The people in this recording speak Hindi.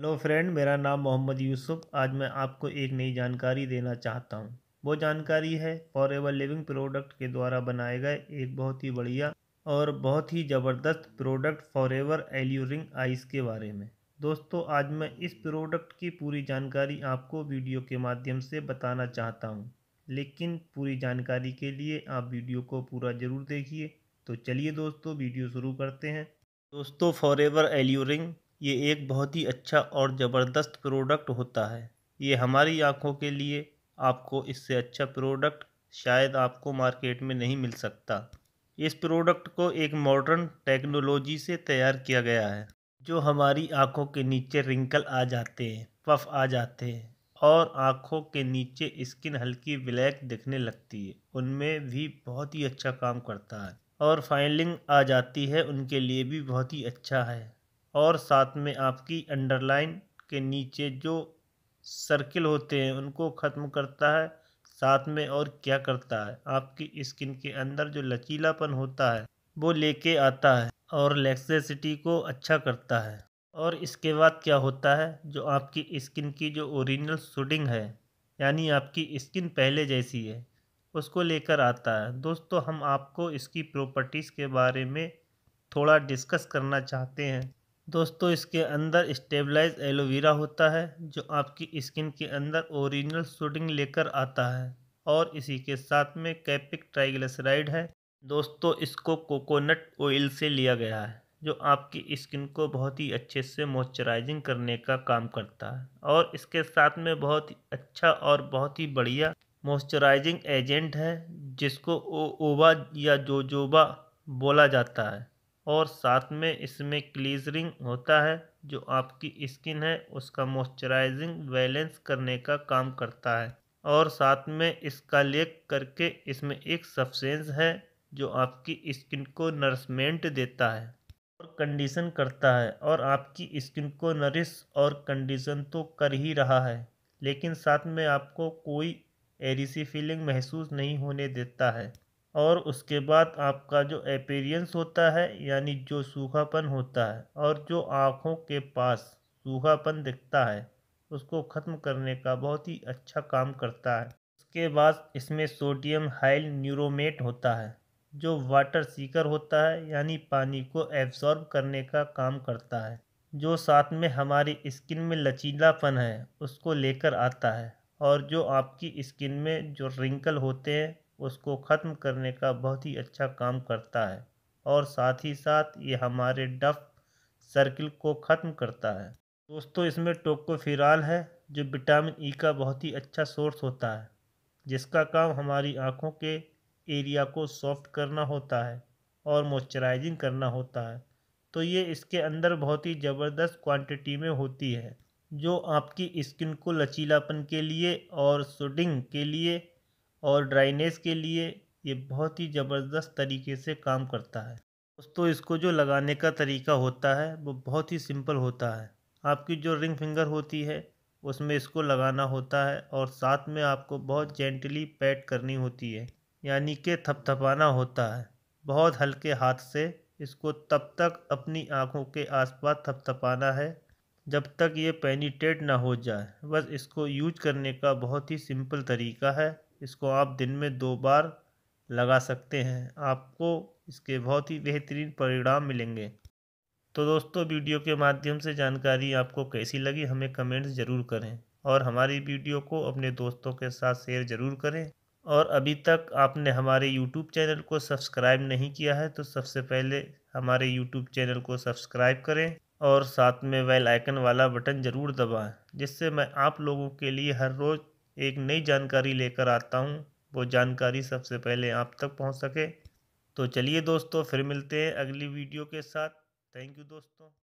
हेलो फ्रेंड मेरा नाम मोहम्मद यूसुफ आज मैं आपको एक नई जानकारी देना चाहता हूँ वो जानकारी है फॉर एवर लिविंग प्रोडक्ट के द्वारा बनाए गए एक बहुत ही बढ़िया और बहुत ही ज़बरदस्त product forever alluring ice के बारे में दोस्तों आज मैं इस प्रोडक्ट की पूरी जानकारी आपको वीडियो के माध्यम से बताना चाहता हूँ लेकिन पूरी जानकारी के लिए आप वीडियो को पूरा ज़रूर देखिए तो चलिए दोस्तों वीडियो शुरू करते हैं दोस्तों फॉर एवर एल्यूरिंग ये एक बहुत ही अच्छा और ज़बरदस्त प्रोडक्ट होता है ये हमारी आँखों के लिए आपको इससे अच्छा प्रोडक्ट शायद आपको मार्केट में नहीं मिल सकता इस प्रोडक्ट को एक मॉडर्न टेक्नोलॉजी से तैयार किया गया है जो हमारी आँखों के नीचे रिंकल आ जाते हैं पफ आ जाते हैं और आँखों के नीचे स्किन हल्की ब्लैक दिखने लगती है उनमें भी बहुत ही अच्छा काम करता है और फाइलिंग आ जाती है उनके लिए भी बहुत ही अच्छा है और साथ में आपकी अंडरलाइन के नीचे जो सर्किल होते हैं उनको ख़त्म करता है साथ में और क्या करता है आपकी स्किन के अंदर जो लचीलापन होता है वो लेके आता है और लेक्सेसिटी को अच्छा करता है और इसके बाद क्या होता है जो आपकी स्किन की जो ओरिजिनल शूटिंग है यानी आपकी स्किन पहले जैसी है उसको लेकर आता है दोस्तों हम आपको इसकी प्रॉपर्टीज़ के बारे में थोड़ा डिस्कस करना चाहते हैं दोस्तों इसके अंदर स्टेबलाइज एलोवेरा होता है जो आपकी स्किन के अंदर ओरिजिनल शूटिंग लेकर आता है और इसी के साथ में कैपिक ट्राइग्लिसराइड है दोस्तों इसको कोकोनट ऑयल से लिया गया है जो आपकी स्किन को बहुत ही अच्छे से मॉइस्चराइजिंग करने का काम करता है और इसके साथ में बहुत ही अच्छा और बहुत ही बढ़िया मॉइस्चराइजिंग एजेंट है जिसको ओ ओवा या जोजोबा बोला जाता है और साथ में इसमें क्लीजरिंग होता है जो आपकी स्किन है उसका मॉइस्चराइजिंग बैलेंस करने का काम करता है और साथ में इसका लेक करके इसमें एक सब्सटेंस है जो आपकी स्किन को नरसमेंट देता है और कंडीशन करता है और आपकी स्किन को नरिश और कंडीशन तो कर ही रहा है लेकिन साथ में आपको कोई एरिसी फीलिंग महसूस नहीं होने देता है और उसके बाद आपका जो एपेरियंस होता है यानी जो सूखापन होता है और जो आँखों के पास सूखापन दिखता है उसको ख़त्म करने का बहुत ही अच्छा काम करता है उसके बाद इसमें सोडियम हाइल न्यूरोमेट होता है जो वाटर सीकर होता है यानी पानी को एब्जॉर्ब करने का काम करता है जो साथ में हमारी स्किन में लचीलापन है उसको लेकर आता है और जो आपकी स्किन में जो रिंकल होते हैं उसको ख़त्म करने का बहुत ही अच्छा काम करता है और साथ ही साथ ये हमारे डफ सर्किल को ख़त्म करता है दोस्तों इसमें टोकोफिराल है जो विटामिन ई का बहुत ही अच्छा सोर्स होता है जिसका काम हमारी आँखों के एरिया को सॉफ्ट करना होता है और मॉइस्चराइजिंग करना होता है तो ये इसके अंदर बहुत ही ज़बरदस्त क्वांटिटी में होती है जो आपकी स्किन को लचीलापन के लिए और सुडिंग के लिए और ड्राइनेस के लिए ये बहुत ही ज़बरदस्त तरीके से काम करता है दोस्तों इसको जो लगाने का तरीका होता है वो बहुत ही सिंपल होता है आपकी जो रिंग फिंगर होती है उसमें इसको लगाना होता है और साथ में आपको बहुत जेंटली पैट करनी होती है यानी कि थपथपाना होता है बहुत हल्के हाथ से इसको तब तक अपनी आँखों के आसपास थपथपाना है जब तक ये पेनीटेट ना हो जाए बस इसको यूज करने का बहुत ही सिंपल तरीका है इसको आप दिन में दो बार लगा सकते हैं आपको इसके बहुत ही बेहतरीन परिणाम मिलेंगे तो दोस्तों वीडियो के माध्यम से जानकारी आपको कैसी लगी हमें कमेंट्स ज़रूर करें और हमारी वीडियो को अपने दोस्तों के साथ शेयर ज़रूर करें और अभी तक आपने हमारे यूट्यूब चैनल को सब्सक्राइब नहीं किया है तो सबसे पहले हमारे यूट्यूब चैनल को सब्सक्राइब करें और साथ में वेल आइकन वाला बटन ज़रूर दबाएं जिससे मैं आप लोगों के लिए हर रोज़ एक नई जानकारी लेकर आता हूँ वो जानकारी सबसे पहले आप तक पहुँच सके तो चलिए दोस्तों फिर मिलते हैं अगली वीडियो के साथ थैंक यू दोस्तों